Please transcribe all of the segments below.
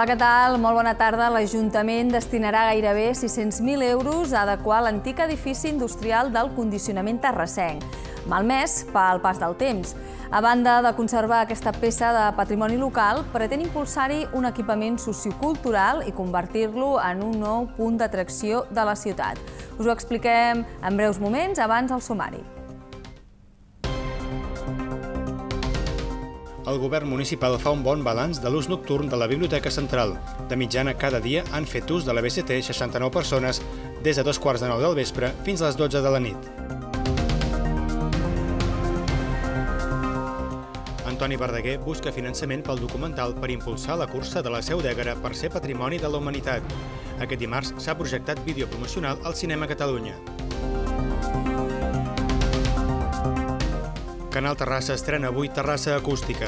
Hola, què tal? Molt bona tarda. L'Ajuntament destinarà gairebé 600.000 euros a adequar l'antic edifici industrial del condicionament terrassenc, malmès pel pas del temps. A banda de conservar aquesta peça de patrimoni local, pretén impulsar-hi un equipament sociocultural i convertir-lo en un nou punt d'atracció de la ciutat. Us ho expliquem en breus moments abans del sumari. el govern municipal fa un bon balanç de l'ús nocturn de la Biblioteca Central. De mitjana, cada dia han fet ús de la BCT 69 persones des de dos quarts de nou del vespre fins a les 12 de la nit. Antoni Verdaguer busca finançament pel documental per impulsar la cursa de la Seu d'Ègara per ser Patrimoni de la Humanitat. Aquest dimarts s'ha projectat vídeo promocional al Cinema Catalunya. Canal Terrassa estrena avui Terrassa Acústica.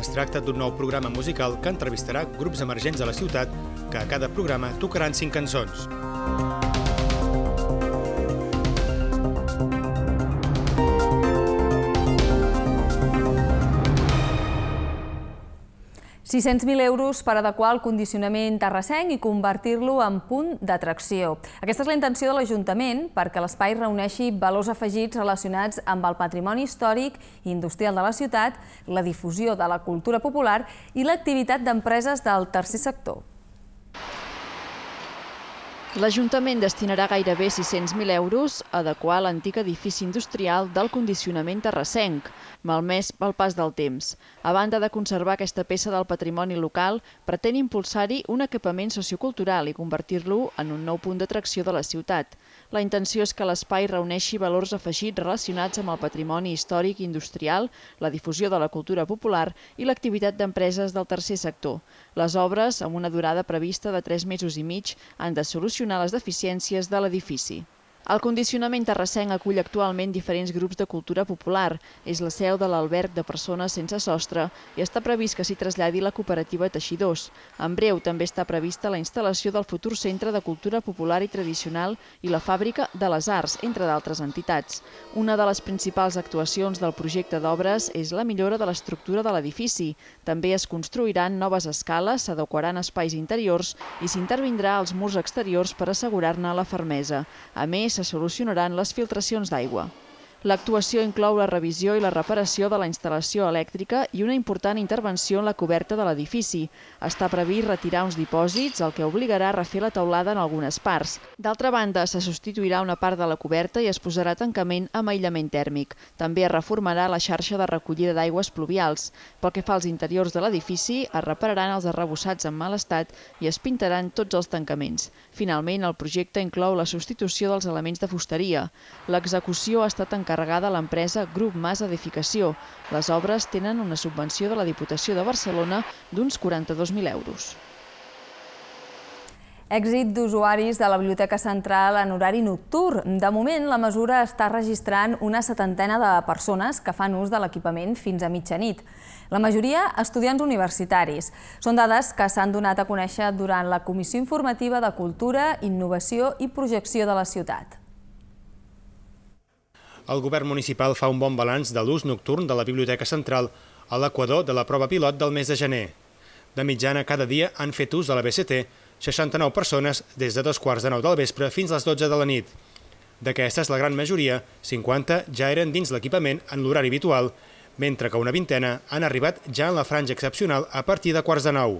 Es tracta d'un nou programa musical que entrevistarà grups emergents de la ciutat que a cada programa tocaran cinc cançons. 600.000 euros per adequar el condicionament terrassenc i convertir-lo en punt d'atracció. Aquesta és la intenció de l'Ajuntament perquè l'espai reuneixi valors afegits relacionats amb el patrimoni històric i industrial de la ciutat, la difusió de la cultura popular i l'activitat d'empreses del tercer sector. L'Ajuntament destinarà gairebé 600.000 euros a adequar l'antic edifici industrial del condicionament terrassenc, malmès pel pas del temps. A banda de conservar aquesta peça del patrimoni local, pretén impulsar-hi un equipament sociocultural i convertir-lo en un nou punt d'atracció de la ciutat. La intenció és que l'espai reuneixi valors afegits relacionats amb el patrimoni històric i industrial, la difusió de la cultura popular i l'activitat d'empreses del tercer sector. Les obres, amb una durada prevista de tres mesos i mig, han de solucionar les deficiències de l'edifici. El condicionament terrassenc acull actualment diferents grups de cultura popular. És la seu de l'alberg de persones sense sostre i està previst que s'hi traslladi la cooperativa Teixidors. En breu també està prevista la instal·lació del futur Centre de Cultura Popular i Tradicional i la Fàbrica de les Arts, entre d'altres entitats. Una de les principals actuacions del projecte d'obres és la millora de l'estructura de l'edifici. També es construiran noves escales, s'adequaran espais interiors i s'intervindrà als murs exteriors per assegurar-ne la fermesa. A més, se solucionaran les filtracions d'aigua. L'actuació inclou la revisió i la reparació de la instal·lació elèctrica i una important intervenció en la coberta de l'edifici. Està previst retirar uns dipòsits, el que obligarà a refer la teulada en algunes parts. D'altra banda, se substituirà una part de la coberta i es posarà tancament amb aïllament tèrmic. També es reformarà la xarxa de recollida d'aigües pluvials. Pel que fa als interiors de l'edifici, es repararan els arrebossats en mal estat i es pintaran tots els tancaments. Finalment, el projecte inclou la substitució dels elements de fusteria. L'execució està tancada encarregada l'empresa Grup Mas Edificació. Les obres tenen una subvenció de la Diputació de Barcelona d'uns 42.000 euros. Èxit d'usuaris de la Biblioteca Central en horari nocturn. De moment, la mesura està registrant una setantena de persones que fan ús de l'equipament fins a mitjanit. La majoria, estudiants universitaris. Són dades que s'han donat a conèixer durant la Comissió Informativa de Cultura, Innovació i Projecció de la Ciutat. El govern municipal fa un bon balanç de l'ús nocturn de la Biblioteca Central a l'equador de la prova pilot del mes de gener. De mitjana, cada dia han fet ús de la BCT 69 persones des de dos quarts de nou del vespre fins les 12 de la nit. D'aquestes, la gran majoria, 50, ja eren dins l'equipament en l'horari habitual, mentre que una vintena han arribat ja en la franja excepcional a partir de quarts de nou.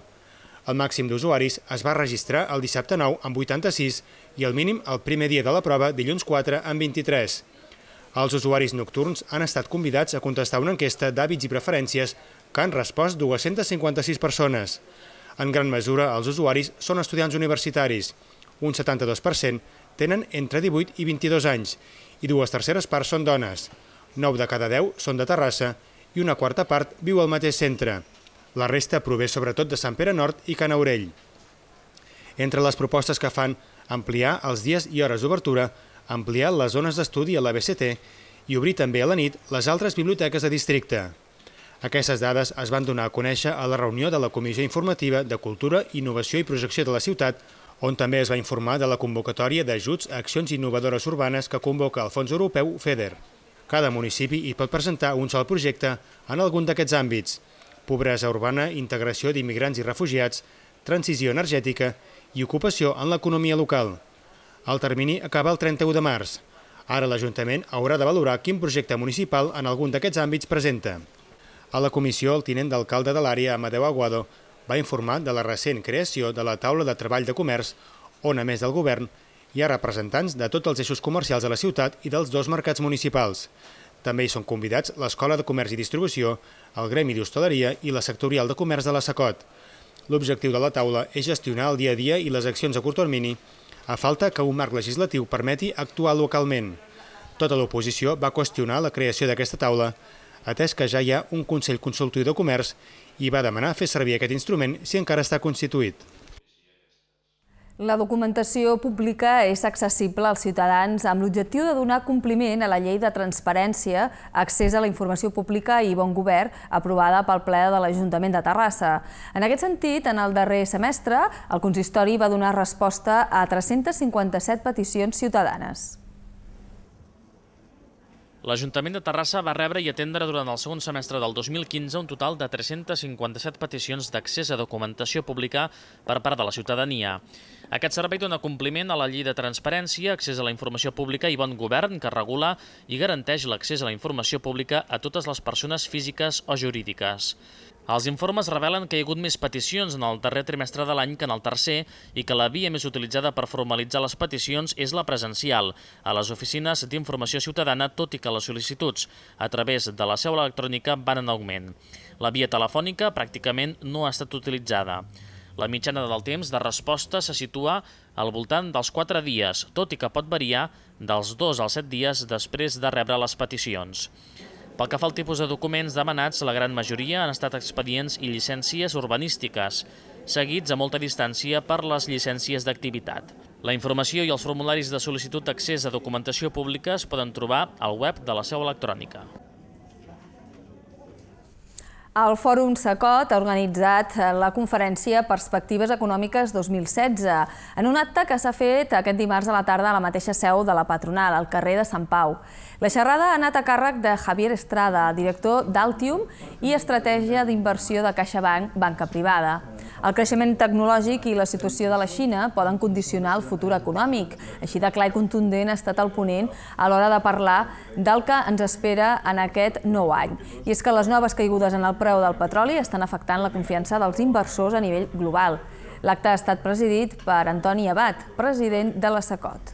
El màxim d'usuaris es va registrar el dissabte 9 amb 86 i el mínim el primer dia de la prova dilluns 4 amb 23. Els usuaris nocturns han estat convidats a contestar una enquesta d'hàbits i preferències que han respost 256 persones. En gran mesura, els usuaris són estudiants universitaris. Un 72% tenen entre 18 i 22 anys i dues terceres parts són dones. 9 de cada 10 són de Terrassa i una quarta part viu al mateix centre. La resta prové sobretot de Sant Pere Nord i Canaurell. Entre les propostes que fan, ampliar els dies i hores d'obertura ampliar les zones d'estudi a la BCT i obrir també a la nit les altres biblioteques de districte. Aquestes dades es van donar a conèixer a la reunió de la Comissió Informativa de Cultura, Innovació i Projecció de la Ciutat, on també es va informar de la convocatòria d'ajuts a accions innovadores urbanes que convoca el Fons Europeu FEDER. Cada municipi hi pot presentar un sol projecte en algun d'aquests àmbits. Pobresa urbana, integració d'immigrants i refugiats, transició energètica i ocupació en l'economia local. El termini acaba el 31 de març. Ara l'Ajuntament haurà de valorar quin projecte municipal en algun d'aquests àmbits presenta. A la comissió, el tinent d'alcalde de l'àrea, Amadeu Aguado, va informar de la recent creació de la taula de treball de comerç, on, a més del govern, hi ha representants de tots els eixos comercials de la ciutat i dels dos mercats municipals. També hi són convidats l'Escola de Comerç i Distribució, el Gremi d'Hostaleria i la Sectorial de Comerç de la Sacot. L'objectiu de la taula és gestionar el dia a dia i les accions a curt termini a falta que un marc legislatiu permeti actuar localment. Tota l'oposició va qüestionar la creació d'aquesta taula, atès que ja hi ha un Consell Consultiu de Comerç i va demanar fer servir aquest instrument si encara està constituït. La documentació pública és accessible als ciutadans amb l'objectiu de donar compliment a la llei de transparència, accés a la informació pública i bon govern aprovada pel ple de l'Ajuntament de Terrassa. En aquest sentit, en el darrer semestre, el consistori va donar resposta a 357 peticions ciutadanes. L'Ajuntament de Terrassa va rebre i atendre durant el segon semestre del 2015 un total de 357 peticions d'accés a documentació pública per part de la ciutadania. Aquest servei dona compliment a la llei de transparència, accés a la informació pública i bon govern que regula i garanteix l'accés a la informació pública a totes les persones físiques o jurídiques. Els informes revelen que hi ha hagut més peticions en el darrer trimestre de l'any que en el tercer i que la via més utilitzada per formalitzar les peticions és la presencial, a les oficines d'informació ciutadana, tot i que les sol·licituds a través de la seu electrònica van en augment. La via telefònica pràcticament no ha estat utilitzada. La mitjana del temps de resposta se situa al voltant dels 4 dies, tot i que pot variar dels 2 als 7 dies després de rebre les peticions. Pel que fa al tipus de documents demanats, la gran majoria han estat expedients i llicències urbanístiques, seguits a molta distància per les llicències d'activitat. La informació i els formularis de sol·licitud d'accés a documentació pública es poden trobar al web de la seu electrònica. El Fòrum SACOT ha organitzat eh, la conferència Perspectives Econòmiques 2016 en un acte que s'ha fet aquest dimarts a la tarda a la mateixa seu de la patronal, al carrer de Sant Pau. La xerrada ha anat a càrrec de Javier Estrada, director d'Altium i estratègia d'inversió de CaixaBank Banca Privada. El creixement tecnològic i la situació de la Xina poden condicionar el futur econòmic. Així de clar i contundent ha estat el ponent a l'hora de parlar del que ens espera en aquest nou any. I és que les noves caigudes en el preu del petroli estan afectant la confiança dels inversors a nivell global. L'acte ha estat presidit per Antoni Abat, president de la SACOT.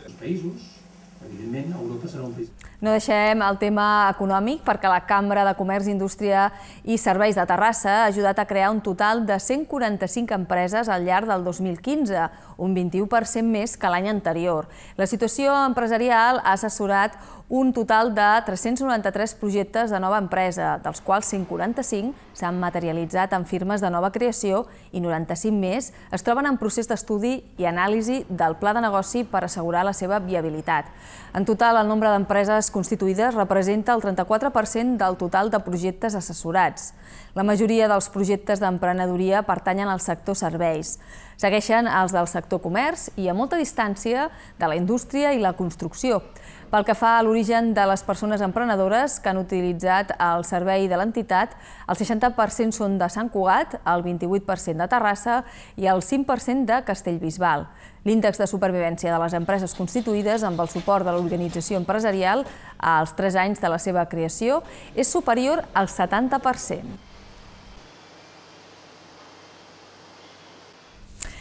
Els països, evidentment, Europa serà un país... No deixem el tema econòmic perquè la Cambra de Comerç, Indústria i Serveis de Terrassa ha ajudat a crear un total de 145 empreses al llarg del 2015, un 21% més que l'any anterior. La situació empresarial ha assessorat un total de 393 projectes de nova empresa, dels quals 145 s'han materialitzat en firmes de nova creació i 95 més es troben en procés d'estudi i anàlisi del pla de negoci per assegurar la seva viabilitat. En total, el nombre d'empreses constituïdes representa el 34% del total de projectes assessorats. La majoria dels projectes d'emprenedoria pertanyen al sector serveis. Segueixen els del sector comerç i a molta distància de la indústria i la construcció. Pel que fa a l'origen de les persones emprenedores que han utilitzat el servei de l'entitat, el 60% són de Sant Cugat, el 28% de Terrassa i el 5% de Castellbisbal. L'índex de supervivència de les empreses constituïdes amb el suport de l'organització empresarial als 3 anys de la seva creació és superior al 70%.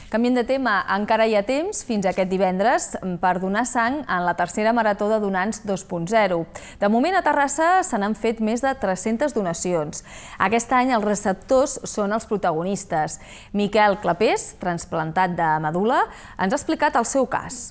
Canviem de tema. Encara hi ha temps fins aquest divendres per donar sang en la tercera marató de donants 2.0. De moment, a Terrassa se n'han fet més de 300 donacions. Aquest any els receptors són els protagonistes. Miquel Clapés, transplantat de medula, ens ha explicat el seu cas.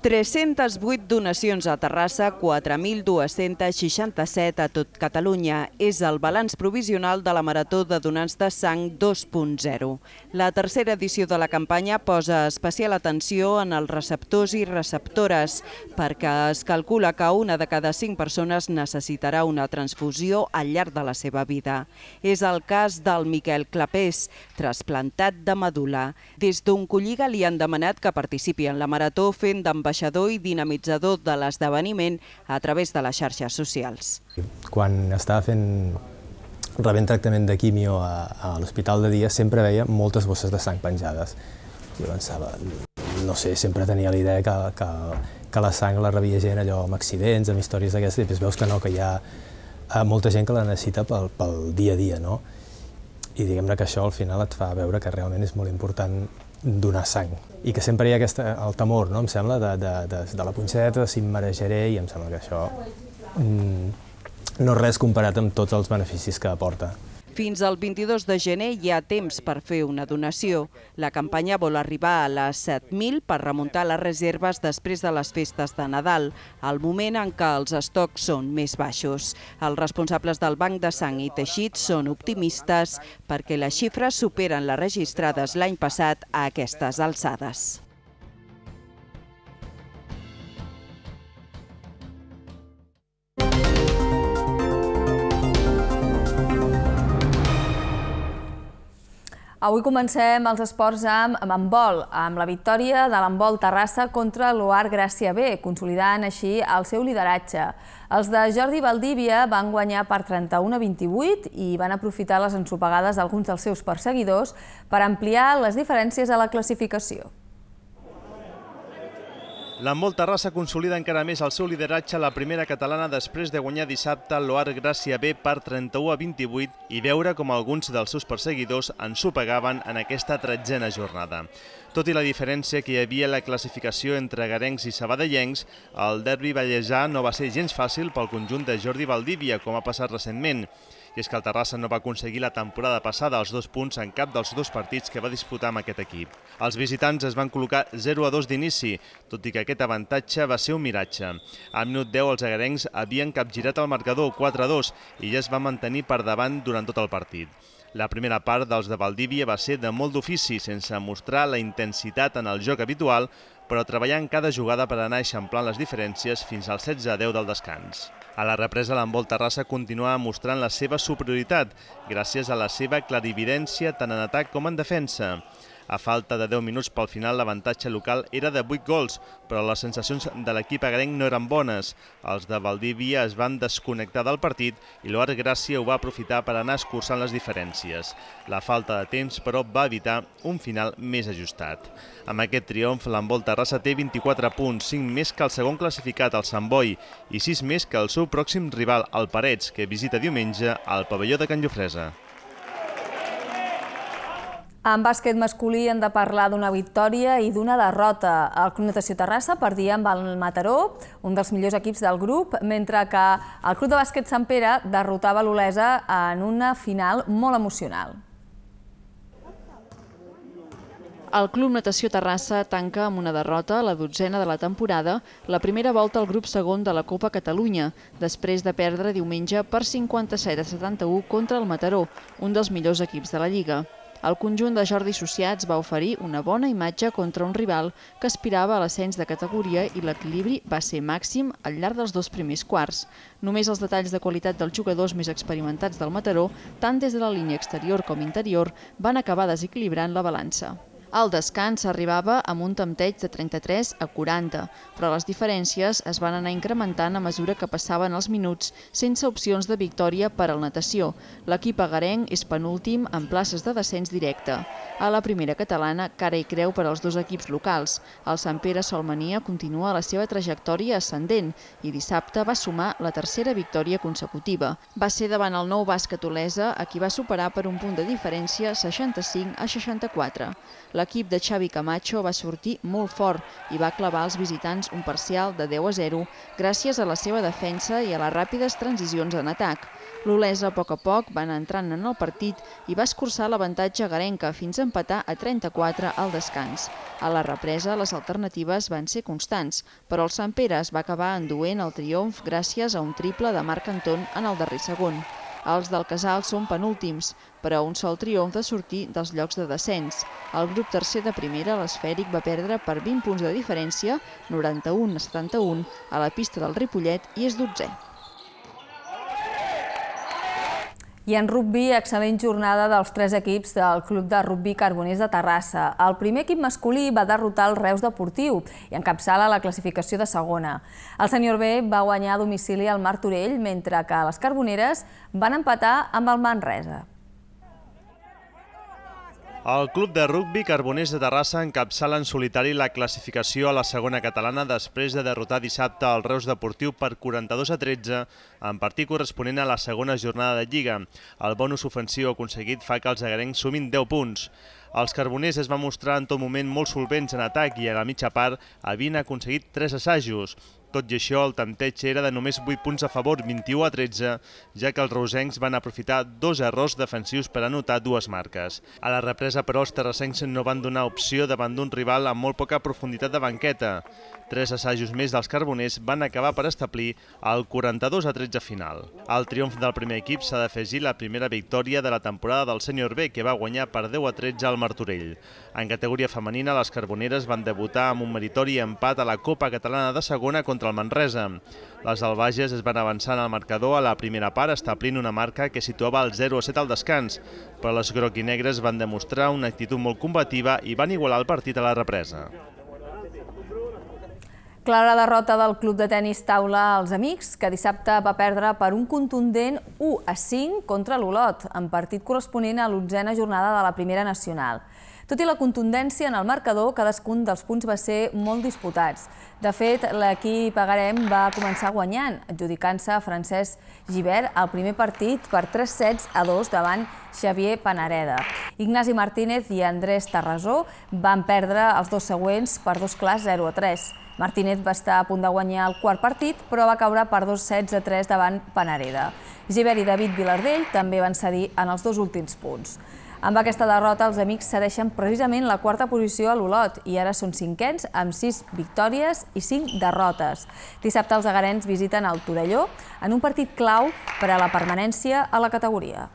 308 donacions a Terrassa, 4.267 a tot Catalunya. És el balanç provisional de la Marató de Donants de Sang 2.0. La tercera edició de la campanya posa especial atenció en els receptors i receptores, perquè es calcula que una de cada cinc persones necessitarà una transfusió al llarg de la seva vida. És el cas del Miquel Clapés, trasplantat de medula. Des d'un colliga li han demanat que participi en la marató fent d'ambaixador ambaixador i dinamitzador de l'esdeveniment a través de les xarxes socials. Quan estava fent rebent tractament de quimio a, a l'hospital de dia, sempre veia moltes bosses de sang penjades. Jo pensava, no sé, sempre tenia la idea que, que, que la sang la rebia gent allò amb accidents, amb històries d'aquestes, i després veus que no, que hi ha molta gent que la necessita pel, pel dia a dia, no? I diguem-ne que això al final et fa veure que realment és molt important donar sang i que sempre hi ha aquesta, eh, el temor, no? em sembla, de, de, de, de la punxeta, si em marejaré, i em sembla que això mm, no és res comparat amb tots els beneficis que aporta. Fins al 22 de gener hi ha temps per fer una donació. La campanya vol arribar a les 7.000 per remuntar les reserves després de les festes de Nadal, al moment en què els estocs són més baixos. Els responsables del Banc de Sang i Teixits són optimistes perquè les xifres superen les registrades l'any passat a aquestes alçades. Avui comencem els esports amb, amb handbol, amb la victòria de l'handbol Terrassa contra l'Oar Gràcia B, consolidant així el seu lideratge. Els de Jordi Valdívia van guanyar per 31 a 28 i van aprofitar les ensopegades d'alguns dels seus perseguidors per ampliar les diferències a la classificació. La Terrassa consolida encara més el seu lideratge a la primera catalana després de guanyar dissabte l'Oar Gràcia B per 31 a 28 i veure com alguns dels seus perseguidors ensopegaven en aquesta tretzena jornada. Tot i la diferència que hi havia a la classificació entre garencs i sabadellencs, el derbi vallejà no va ser gens fàcil pel conjunt de Jordi Valdívia, com ha passat recentment i és que el Terrassa no va aconseguir la temporada passada els dos punts en cap dels dos partits que va disputar amb aquest equip. Els visitants es van col·locar 0 a 2 d'inici, tot i que aquest avantatge va ser un miratge. A minut 10 els agarencs havien capgirat el marcador 4 a 2 i ja es va mantenir per davant durant tot el partit. La primera part dels de Valdívia va ser de molt d'ofici, sense mostrar la intensitat en el joc habitual, però treballant cada jugada per anar eixamplant les diferències fins al 16-10 del descans. A la represa, l'envol Terrassa continuava mostrant la seva superioritat gràcies a la seva clarividència tant en atac com en defensa. A falta de 10 minuts pel final, l'avantatge local era de 8 gols, però les sensacions de l'equip agrenc no eren bones. Els de Valdívia es van desconnectar del partit i l'Oar Gràcia ho va aprofitar per anar escurçant les diferències. La falta de temps, però, va evitar un final més ajustat. Amb aquest triomf, l'Envol Terrassa té 24 punts, 5 més que el segon classificat, el Sant Boi, i 6 més que el seu pròxim rival, el Parets, que visita diumenge al pavelló de Can Llofresa. En bàsquet masculí hem de parlar d'una victòria i d'una derrota. El Club Natació Terrassa perdia amb el Mataró, un dels millors equips del grup, mentre que el Club de Bàsquet Sant Pere derrotava l'Olesa en una final molt emocional. El Club Natació Terrassa tanca amb una derrota a la dotzena de la temporada, la primera volta al grup segon de la Copa Catalunya, després de perdre diumenge per 57 a 71 contra el Mataró, un dels millors equips de la Lliga. El conjunt de Jordi Sociats va oferir una bona imatge contra un rival que aspirava a l'ascens de categoria i l'equilibri va ser màxim al llarg dels dos primers quarts. Només els detalls de qualitat dels jugadors més experimentats del Mataró, tant des de la línia exterior com interior, van acabar desequilibrant la balança. El descans arribava amb un tempteig de 33 a 40, però les diferències es van anar incrementant a mesura que passaven els minuts sense opcions de victòria per al natació. L'equip agarenc és penúltim en places de descens directe. A la primera catalana, cara i creu per als dos equips locals. El Sant Pere Solmania continua la seva trajectòria ascendent i dissabte va sumar la tercera victòria consecutiva. Va ser davant el nou bàsquet Olesa, a qui va superar per un punt de diferència 65 a 64. La l'equip de Xavi Camacho va sortir molt fort i va clavar als visitants un parcial de 10 a 0 gràcies a la seva defensa i a les ràpides transicions en atac. L'Olesa a poc a poc va anar entrant en el partit i va escurçar l'avantatge garenca fins a empatar a 34 al descans. A la represa les alternatives van ser constants, però el Sant Pere es va acabar enduent el triomf gràcies a un triple de Marc Anton en el darrer segon. Els del Casal són penúltims, però un sol triomf de sortir dels llocs de descens. El grup tercer de primera, l'esfèric, va perdre per 20 punts de diferència, 91 a 71, a la pista del Ripollet i és 12. I en rugby, excel·lent jornada dels tres equips del Club de Rugby Carboners de Terrassa. El primer equip masculí va derrotar el Reus Deportiu i encapçala la classificació de segona. El senyor B va guanyar a domicili al Martorell, mentre que les Carboneres van empatar amb el Manresa. El club de rugbi Carboners de Terrassa encapçala en solitari la classificació a la segona catalana després de derrotar dissabte el Reus Deportiu per 42 a 13 en partit corresponent a la segona jornada de Lliga. El bonus ofensiu aconseguit fa que els agarencs sumin 10 punts. Els carboners es van mostrar en tot moment molt solvents en atac i a la mitja part havien aconseguit 3 assajos. Tot i això, el tanteig era de només 8 punts a favor, 21 a 13, ja que els rosencs van aprofitar dos errors defensius per anotar dues marques. A la represa, però, els terrassencs no van donar opció davant d'un rival amb molt poca profunditat de banqueta. Tres assajos més dels carboners van acabar per establir el 42 a 13 final. Al triomf del primer equip s'ha d'afegir la primera victòria de la temporada del Sènior B, que va guanyar per 10 a 13 al Martorell. En categoria femenina, les carboneres van debutar amb un meritori empat a la Copa Catalana de Segona contra contra el Manresa. Les albages es van avançar en el marcador a la primera part, establint una marca que situava el 0-7 al descans, però les groc i negres van demostrar una actitud molt combativa i van igualar el partit a la represa. Clara derrota del Club de Tenis Taula als Amics, que dissabte va perdre per un contundent 1 a 5 contra l'Olot, en partit corresponent a l'onzena jornada de la Primera Nacional. Tot i la contundència en el marcador, cadascun dels punts va ser molt disputats. De fet, l'equip Agarem va començar guanyant, adjudicant-se a Francesc Givert al primer partit per 3 sets a 2 davant Xavier Panareda. Ignasi Martínez i Andrés Tarrasó van perdre els dos següents per dos clars 0 a 3. Martínez va estar a punt de guanyar el quart partit, però va caure per dos sets a tres davant Panareda. Giver i David Vilardell també van cedir en els dos últims punts. Amb aquesta derrota, els amics cedeixen precisament la quarta posició a l'Olot i ara són cinquens amb sis victòries i cinc derrotes. Dissabte els agarens visiten el Torelló en un partit clau per a la permanència a la categoria.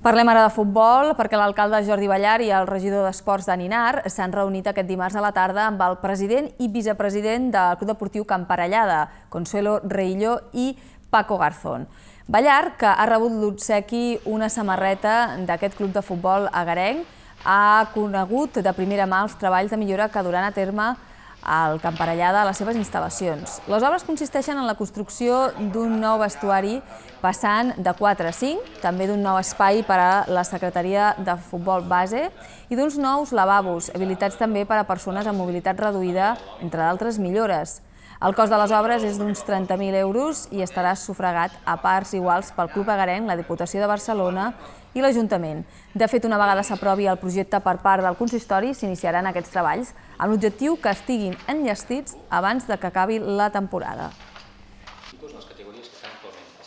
Parlem ara de futbol perquè l'alcalde Jordi Ballar i el regidor d'Esports de Ninar s'han reunit aquest dimarts a la tarda amb el president i vicepresident del Club Deportiu Camparellada, Consuelo Reilló i Paco Garzón. Ballar, que ha rebut l'obsequi una samarreta d'aquest club de futbol agarenc, ha conegut de primera mà els treballs de millora que duran a terme al Camparellada a les seves instal·lacions. Les obres consisteixen en la construcció d'un nou vestuari passant de 4 a 5, també d'un nou espai per a la secretaria de futbol base i d'uns nous lavabos, habilitats també per a persones amb mobilitat reduïda, entre d'altres millores. El cost de les obres és d'uns 30.000 euros i estarà sufragat a parts iguals pel Club Agarenc, la Diputació de Barcelona i l'Ajuntament. De fet, una vegada s'aprovi el projecte per part del consistori, s'iniciaran aquests treballs amb l'objectiu que estiguin enllestits abans de que acabi la temporada.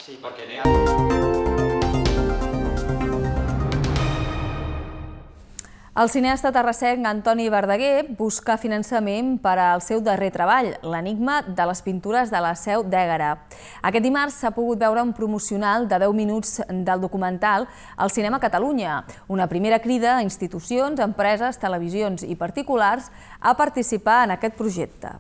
Sí, perquè n'hi ha... El cineasta terrassenc Antoni Verdaguer busca finançament per al seu darrer treball, l'enigma de les pintures de la Seu d'Ègara. Aquest dimarts s'ha pogut veure un promocional de 10 minuts del documental al Cinema Catalunya, una primera crida a institucions, empreses, televisions i particulars a participar en aquest projecte.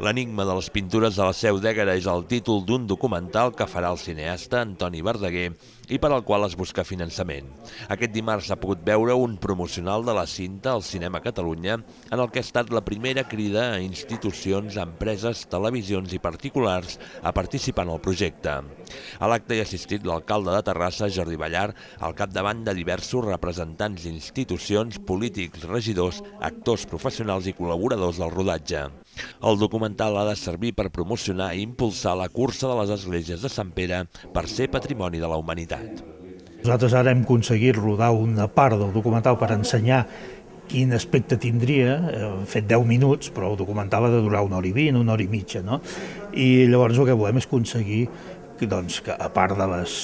L'enigma de les pintures de la Seu d'Ègara és el títol d'un documental que farà el cineasta Antoni Verdaguer i per al qual es busca finançament. Aquest dimarts s'ha pogut veure un promocional de la cinta al Cinema Catalunya en el que ha estat la primera crida a institucions, empreses, televisions i particulars a participar en el projecte. A l'acte hi ha assistit l'alcalde de Terrassa, Jordi Ballar, al capdavant de diversos representants d'institucions, polítics, regidors, actors professionals i col·laboradors del rodatge. El documental ha de servir per promocionar i impulsar la cursa de les esglésies de Sant Pere per ser patrimoni de la humanitat. Nosaltres ara hem aconseguit rodar una part del documental per ensenyar quin aspecte tindria, eh, hem fet 10 minuts, però el documental ha de durar una hora i vint, una hora i mitja, no? I llavors el que volem és aconseguir doncs, que a part de les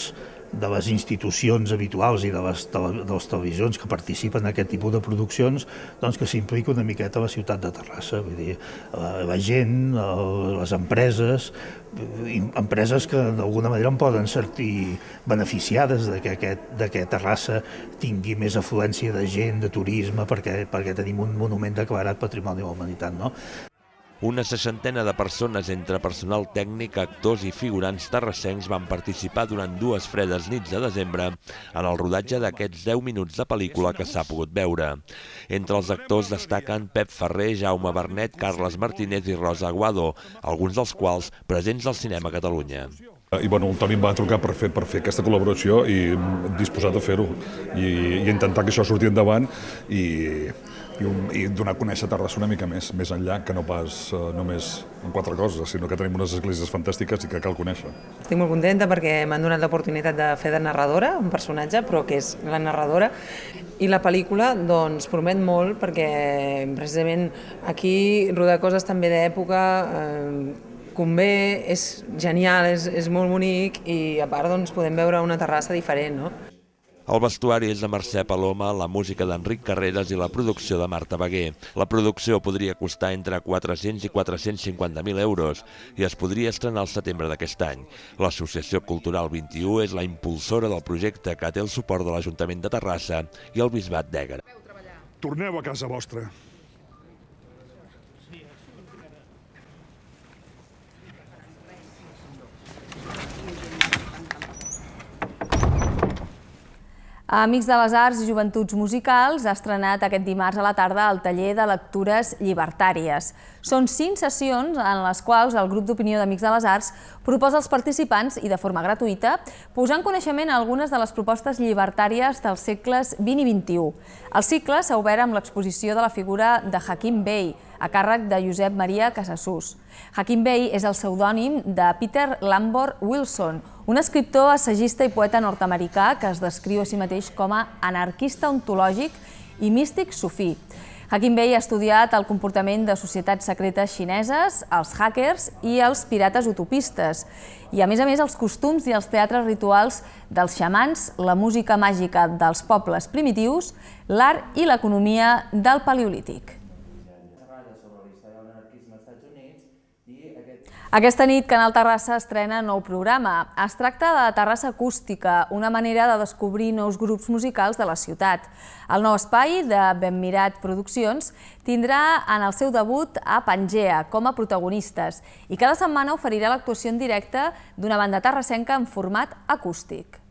de les institucions habituals i de les, tele, de les televisions que participen en aquest tipus de produccions, doncs que s'implica una miqueta la ciutat de Terrassa, vull dir, la, la gent, les empreses, empreses que d'alguna manera en poden sortir beneficiades de que, aquest, de que Terrassa tingui més afluència de gent, de turisme, perquè, perquè tenim un monument declarat Patrimoni de la Humanitat. No? Una seixantena de persones entre personal tècnic, actors i figurants terrassencs van participar durant dues fredes nits de desembre en el rodatge d'aquests 10 minuts de pel·lícula que s'ha pogut veure. Entre els actors destaquen Pep Ferrer, Jaume Bernet, Carles Martínez i Rosa Aguado, alguns dels quals presents al Cinema Catalunya. I bueno, el Toni em va trucar per fer, per fer aquesta col·laboració i disposat a fer-ho i, i intentar que això surti endavant i, i, un, i donar a conèixer Terrassa una mica més, més enllà, que no pas eh, només en quatre coses, sinó que tenim unes esglésies fantàstiques i que cal conèixer. Estic molt contenta perquè m'han donat l'oportunitat de fer de narradora, un personatge, però que és la narradora, i la pel·lícula doncs, promet molt perquè precisament aquí rodar coses també d'època, eh, convé, és genial, és, és molt bonic i a part doncs, podem veure una terrassa diferent. No? El vestuari és de Mercè Paloma, la música d'Enric Carreras i la producció de Marta Beguer. La producció podria costar entre 400 i 450.000 euros i es podria estrenar al setembre d'aquest any. L'Associació Cultural 21 és la impulsora del projecte que té el suport de l'Ajuntament de Terrassa i el Bisbat d'Ègara. Torneu a casa vostra. Amics de les Arts i Joventuts Musicals ha estrenat aquest dimarts a la tarda el taller de lectures llibertàries. Són cinc sessions en les quals el grup d'opinió d'Amics de les Arts proposa als participants, i de forma gratuïta, posar en coneixement algunes de les propostes llibertàries dels segles XX i XXI. El cicle s'ha obert amb l'exposició de la figura de Hakim Bey, a càrrec de Josep Maria Casassús. Hakim Bey és el pseudònim de Peter Lambor Wilson, un escriptor, assagista i poeta nord-americà que es descriu a si mateix com a anarquista ontològic i místic sufí. Hakim Bey ha estudiat el comportament de societats secretes xineses, els hackers i els pirates utopistes, i a més a més els costums i els teatres rituals dels xamans, la música màgica dels pobles primitius, l'art i l'economia del paleolític. Aquesta nit, Canal Terrassa estrena nou programa. Es tracta de Terrassa Acústica, una manera de descobrir nous grups musicals de la ciutat. El nou espai de Benmirat Produccions tindrà en el seu debut a Pangea com a protagonistes i cada setmana oferirà l'actuació en directe d'una banda terrassenca en format acústic.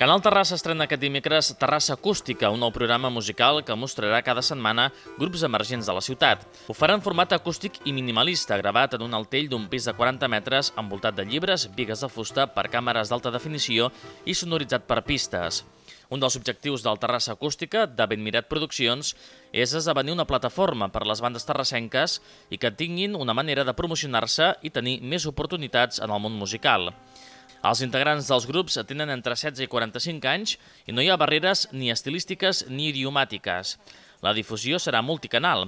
Canal Terrassa estrena aquest dimecres Terrassa Acústica, un nou programa musical que mostrarà cada setmana grups emergents de la ciutat. Ho farà en format acústic i minimalista, gravat en un altell d'un pis de 40 metres, envoltat de llibres, vigues de fusta per càmeres d'alta definició i sonoritzat per pistes. Un dels objectius del Terrassa Acústica, de Benmirat Produccions, és esdevenir una plataforma per a les bandes terrassenques i que tinguin una manera de promocionar-se i tenir més oportunitats en el món musical. Els integrants dels grups tenen entre 16 i 45 anys i no hi ha barreres ni estilístiques ni idiomàtiques. La difusió serà multicanal.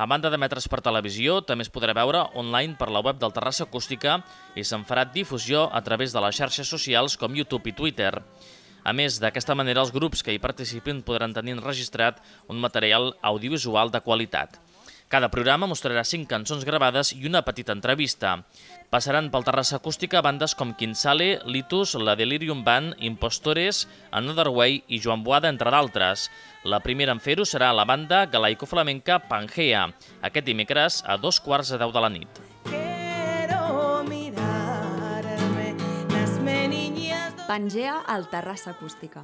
A banda de metres per televisió, també es podrà veure online per la web del Terrassa Acústica i se'n farà difusió a través de les xarxes socials com YouTube i Twitter. A més, d'aquesta manera els grups que hi participin podran tenir enregistrat un material audiovisual de qualitat. Cada programa mostrarà cinc cançons gravades i una petita entrevista. Passaran pel Terrassa Acústica bandes com Quinsale, Litus, La Delirium Band, Impostores, Another Way i Joan Boada, entre d'altres. La primera en fer-ho serà la banda galaico-flamenca Pangea, aquest dimecres a dos quarts de deu de la nit. Pangea al Terrassa Acústica.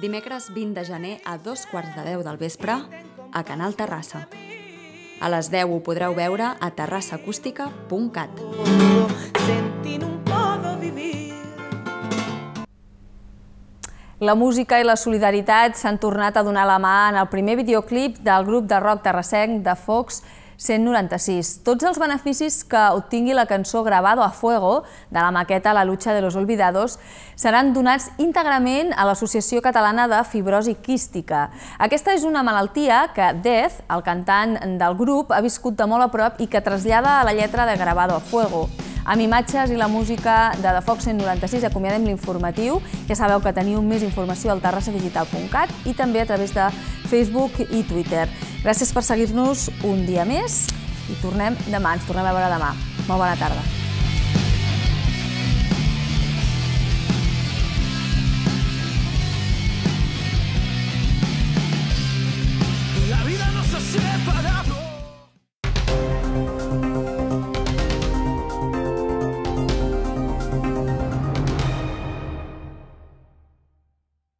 Dimecres 20 de gener a dos quarts de deu del vespre a Canal Terrassa. A les 10 ho podreu veure a terrassaacústica.cat. un poco vivir la música i la solidaritat s'han tornat a donar la mà en el primer videoclip del grup de rock terrassenc de Fox 196. Tots els beneficis que obtingui la cançó Grabado a Fuego de la maqueta La lucha de los olvidados seran donats íntegrament a l'Associació Catalana de Fibrosi Quística. Aquesta és una malaltia que Death, el cantant del grup, ha viscut de molt a prop i que trasllada a la lletra de Grabado a Fuego amb imatges i la música de The Fox 196. Acomiadem l'informatiu. Ja sabeu que teniu més informació al terrassadigital.cat i també a través de Facebook i Twitter. Gràcies per seguir-nos un dia més i tornem demà, ens tornem a veure demà. Molt bona tarda. La vida se separa, separado.